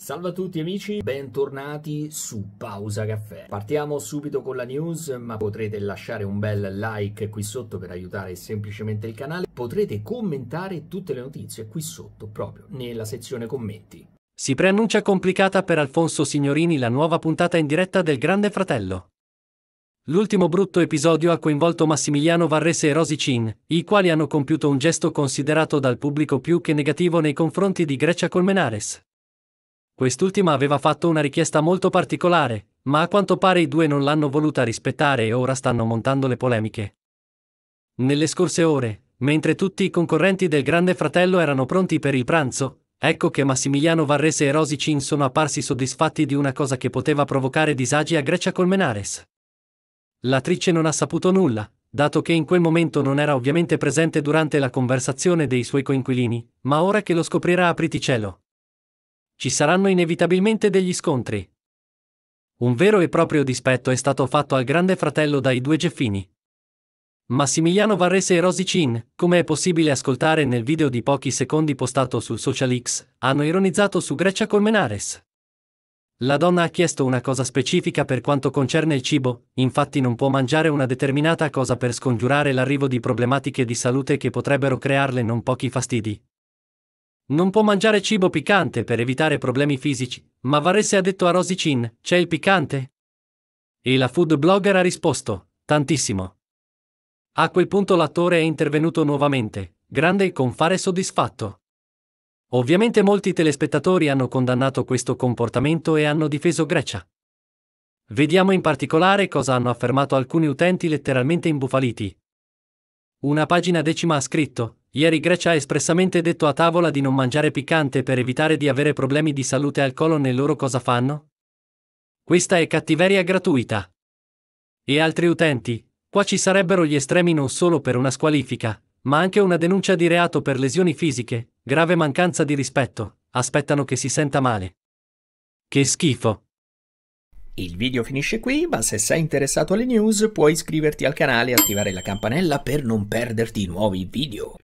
Salve a tutti amici, bentornati su Pausa Caffè. Partiamo subito con la news, ma potrete lasciare un bel like qui sotto per aiutare semplicemente il canale. Potrete commentare tutte le notizie qui sotto, proprio nella sezione commenti. Si preannuncia complicata per Alfonso Signorini la nuova puntata in diretta del Grande Fratello. L'ultimo brutto episodio ha coinvolto Massimiliano Varrese e Rosy Rosicin, i quali hanno compiuto un gesto considerato dal pubblico più che negativo nei confronti di Grecia Colmenares. Quest'ultima aveva fatto una richiesta molto particolare, ma a quanto pare i due non l'hanno voluta rispettare e ora stanno montando le polemiche. Nelle scorse ore, mentre tutti i concorrenti del Grande Fratello erano pronti per il pranzo, ecco che Massimiliano Varrese e Rosicin sono apparsi soddisfatti di una cosa che poteva provocare disagi a Grecia Colmenares. L'attrice non ha saputo nulla, dato che in quel momento non era ovviamente presente durante la conversazione dei suoi coinquilini, ma ora che lo scoprirà apriti cielo ci saranno inevitabilmente degli scontri. Un vero e proprio dispetto è stato fatto al grande fratello dai due Geffini. Massimiliano Varrese e Rosy Chin, come è possibile ascoltare nel video di pochi secondi postato sul Social X, hanno ironizzato su Grecia Colmenares. La donna ha chiesto una cosa specifica per quanto concerne il cibo, infatti non può mangiare una determinata cosa per scongiurare l'arrivo di problematiche di salute che potrebbero crearle non pochi fastidi, non può mangiare cibo piccante per evitare problemi fisici, ma Varese ha detto a Rosy Chin, c'è il piccante? E la food blogger ha risposto, tantissimo. A quel punto l'attore è intervenuto nuovamente, grande e con fare soddisfatto. Ovviamente molti telespettatori hanno condannato questo comportamento e hanno difeso Grecia. Vediamo in particolare cosa hanno affermato alcuni utenti letteralmente imbufaliti. Una pagina decima ha scritto, Ieri Grecia ha espressamente detto a tavola di non mangiare piccante per evitare di avere problemi di salute al colon e loro cosa fanno? Questa è cattiveria gratuita. E altri utenti, qua ci sarebbero gli estremi non solo per una squalifica, ma anche una denuncia di reato per lesioni fisiche, grave mancanza di rispetto, aspettano che si senta male. Che schifo. Il video finisce qui, ma se sei interessato alle news puoi iscriverti al canale e attivare la campanella per non perderti nuovi video.